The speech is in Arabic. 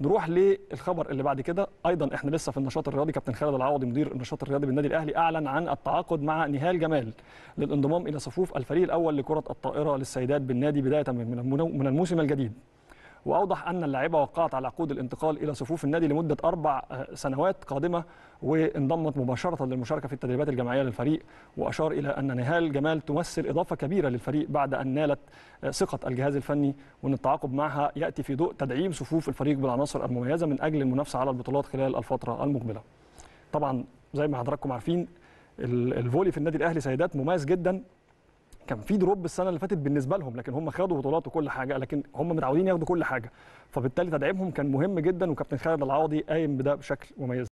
نروح للخبر اللي بعد كده ايضا احنا لسه في النشاط الرياضي كابتن خالد العوضي مدير النشاط الرياضي بالنادي الاهلي اعلن عن التعاقد مع نهال جمال للانضمام الى صفوف الفريق الاول لكره الطائره للسيدات بالنادي بدايه من الموسم الجديد واوضح ان اللاعبه وقعت على عقود الانتقال الى صفوف النادي لمده اربع آه، سنوات قادمه وانضمت مباشره للمشاركه في التدريبات الجماعيه للفريق واشار الى ان نهال جمال تمثل اضافه كبيره للفريق بعد ان نالت آه، ثقه الجهاز الفني وان التعاقد معها ياتي في ضوء تدعيم صفوف الفريق بالعناصر المميزه من اجل المنافسه على البطولات خلال الفتره المقبله. طبعا زي ما حضراتكم عارفين الفولي في النادي الاهلي سيدات مميز جدا كان في دروب السنه اللي فاتت بالنسبه لهم لكن هم خدوا بطولات وكل حاجه لكن هم متعودين ياخدوا كل حاجه فبالتالي تدعيمهم كان مهم جدا وكابتن خالد العوضي قايم بده بشكل مميز